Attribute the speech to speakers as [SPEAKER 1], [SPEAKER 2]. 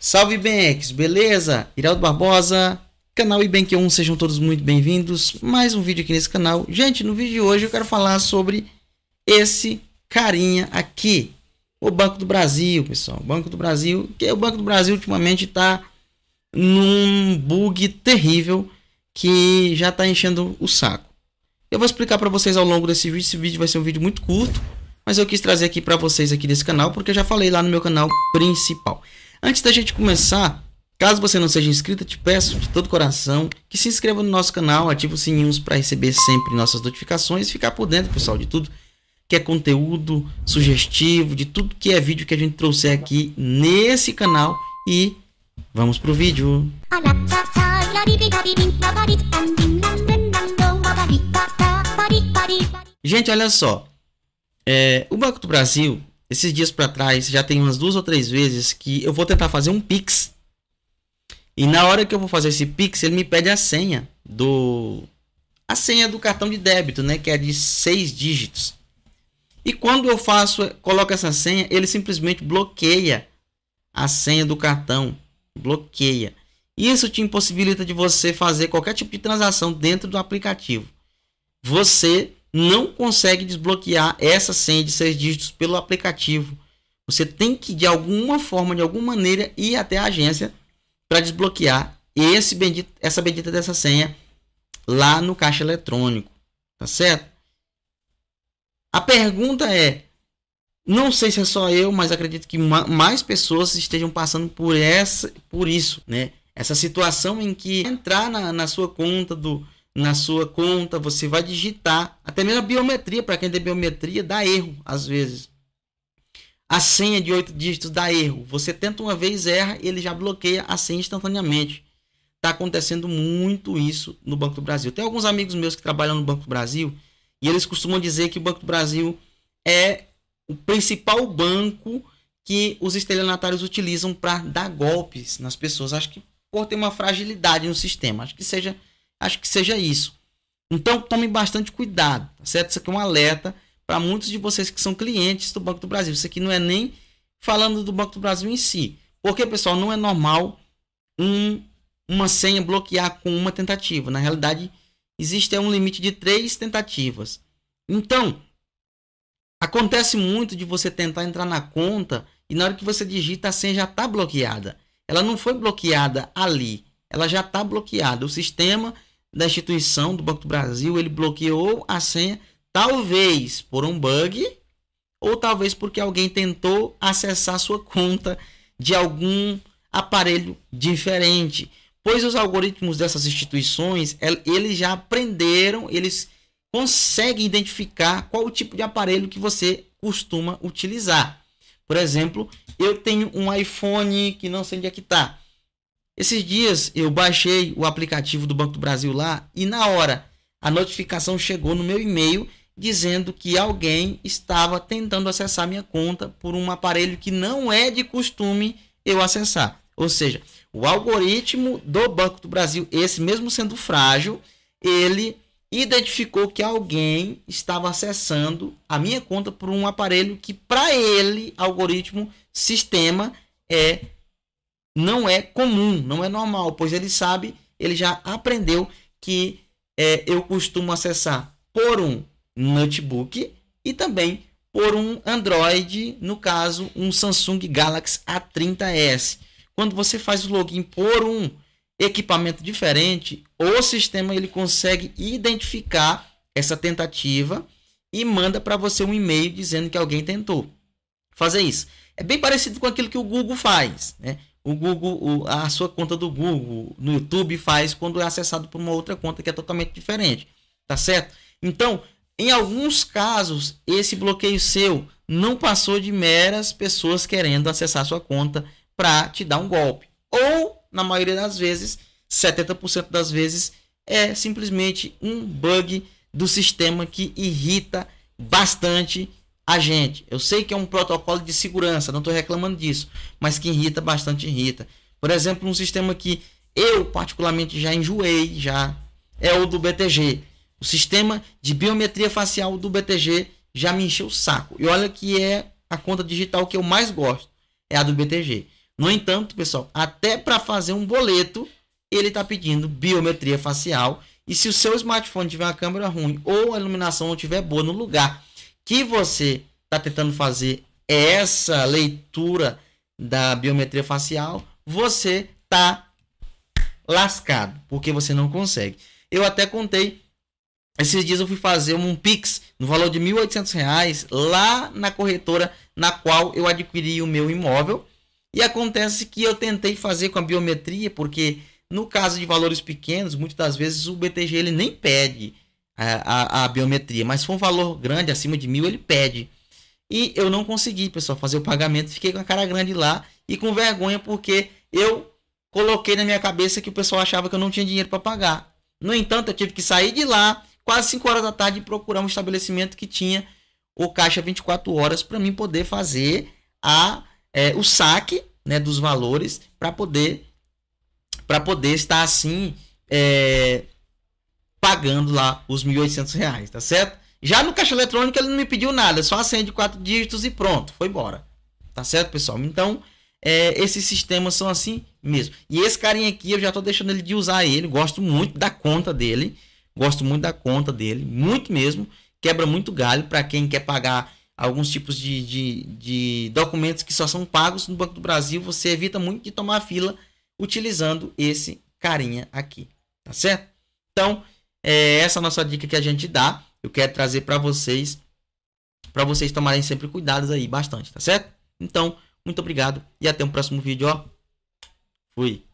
[SPEAKER 1] Salve Benx, beleza? Iraldo Barbosa, canal ibank 1 sejam todos muito bem-vindos. Mais um vídeo aqui nesse canal. Gente, no vídeo de hoje eu quero falar sobre esse carinha aqui, o Banco do Brasil, pessoal. O Banco do Brasil, que o Banco do Brasil ultimamente está num bug terrível que já está enchendo o saco. Eu vou explicar para vocês ao longo desse vídeo. Esse vídeo vai ser um vídeo muito curto, mas eu quis trazer aqui para vocês aqui desse canal porque eu já falei lá no meu canal principal. Antes da gente começar, caso você não seja inscrito, te peço de todo coração que se inscreva no nosso canal, ative os sininhos para receber sempre nossas notificações e ficar por dentro, pessoal, de tudo que é conteúdo sugestivo, de tudo que é vídeo que a gente trouxer aqui nesse canal e vamos pro vídeo. Gente, olha só. É, o Banco do Brasil esses dias para trás, já tem umas duas ou três vezes que eu vou tentar fazer um Pix. E na hora que eu vou fazer esse Pix, ele me pede a senha do. A senha do cartão de débito, né? Que é de seis dígitos. E quando eu faço, coloco essa senha, ele simplesmente bloqueia a senha do cartão. Bloqueia. Isso te impossibilita de você fazer qualquer tipo de transação dentro do aplicativo. Você não consegue desbloquear essa senha de seis dígitos pelo aplicativo. Você tem que, de alguma forma, de alguma maneira, ir até a agência para desbloquear esse bendito, essa bendita dessa senha lá no caixa eletrônico. Tá certo? A pergunta é: não sei se é só eu, mas acredito que mais pessoas estejam passando por essa, por isso, né? Essa situação em que entrar na, na sua conta do, na sua conta, você vai digitar, até mesmo a biometria, para quem tem biometria, dá erro às vezes. A senha de oito dígitos dá erro. Você tenta uma vez, erra, ele já bloqueia a senha instantaneamente. Está acontecendo muito isso no Banco do Brasil. Tem alguns amigos meus que trabalham no Banco do Brasil e eles costumam dizer que o Banco do Brasil é o principal banco que os estelionatários utilizam para dar golpes nas pessoas. Acho que por ter uma fragilidade no sistema. Acho que seja Acho que seja isso. Então tome bastante cuidado, tá certo? Isso aqui é um alerta para muitos de vocês que são clientes do Banco do Brasil. Isso aqui não é nem falando do Banco do Brasil em si. Porque, pessoal, não é normal um, uma senha bloquear com uma tentativa. Na realidade, existe um limite de três tentativas. Então, acontece muito de você tentar entrar na conta e na hora que você digita, a senha já está bloqueada. Ela não foi bloqueada ali, ela já está bloqueada. O sistema da instituição do Banco do Brasil, ele bloqueou a senha, talvez por um bug, ou talvez porque alguém tentou acessar sua conta de algum aparelho diferente. Pois os algoritmos dessas instituições, eles já aprenderam, eles conseguem identificar qual o tipo de aparelho que você costuma utilizar. Por exemplo, eu tenho um iPhone que não sei onde é que está. Esses dias eu baixei o aplicativo do Banco do Brasil lá e na hora a notificação chegou no meu e-mail dizendo que alguém estava tentando acessar minha conta por um aparelho que não é de costume eu acessar. Ou seja, o algoritmo do Banco do Brasil, esse mesmo sendo frágil, ele identificou que alguém estava acessando a minha conta por um aparelho que para ele, algoritmo, sistema é não é comum, não é normal, pois ele sabe, ele já aprendeu que é, eu costumo acessar por um notebook e também por um Android, no caso, um Samsung Galaxy A30s. Quando você faz o login por um equipamento diferente, o sistema ele consegue identificar essa tentativa e manda para você um e-mail dizendo que alguém tentou fazer isso. É bem parecido com aquilo que o Google faz, né? o Google, o, a sua conta do Google no YouTube faz quando é acessado por uma outra conta que é totalmente diferente, tá certo? Então, em alguns casos, esse bloqueio seu não passou de meras pessoas querendo acessar sua conta para te dar um golpe. Ou, na maioria das vezes, 70% das vezes, é simplesmente um bug do sistema que irrita bastante a gente. Eu sei que é um protocolo de segurança, não estou reclamando disso, mas que irrita bastante, irrita. Por exemplo, um sistema que eu particularmente já enjoei, já é o do BTG. O sistema de biometria facial do BTG já me encheu o saco. E olha que é a conta digital que eu mais gosto, é a do BTG. No entanto, pessoal, até para fazer um boleto, ele está pedindo biometria facial. E se o seu smartphone tiver uma câmera ruim ou a iluminação não tiver boa no lugar que você está tentando fazer é essa leitura da biometria facial, você está lascado, porque você não consegue. Eu até contei, esses dias eu fui fazer um Pix no valor de R$ 1.800 lá na corretora na qual eu adquiri o meu imóvel. E acontece que eu tentei fazer com a biometria, porque no caso de valores pequenos, muitas das vezes o BTG ele nem pede é, a, a, biometria. Mas foi um valor grande, acima de mil, ele pede. E eu não consegui, pessoal, fazer o pagamento. Fiquei com a cara grande lá e com vergonha porque eu coloquei na minha cabeça que o pessoal achava que eu não tinha dinheiro para pagar. No entanto, eu tive que sair de lá quase 5 horas da tarde e procurar um estabelecimento que tinha o caixa 24 horas para mim poder fazer a é, o saque né, dos valores para poder para poder estar assim é, pagando lá os R$ reais, tá certo? Já no caixa eletrônico ele não me pediu nada, só a senha de quatro dígitos e pronto, foi embora. Tá certo, pessoal? Então, é, esses sistemas são assim mesmo. E esse carinha aqui, eu já tô deixando ele de usar ele, gosto muito da conta dele, gosto muito da conta dele, muito mesmo. Quebra muito galho para quem quer pagar alguns tipos de, de, de documentos que só são pagos no Banco do Brasil, você evita muito de tomar fila utilizando esse carinha aqui, tá certo? Então, é essa nossa dica que a gente dá. Eu quero trazer para vocês, para vocês tomarem sempre cuidados aí, bastante, tá certo? Então, muito obrigado e até o um próximo vídeo, ó. Fui.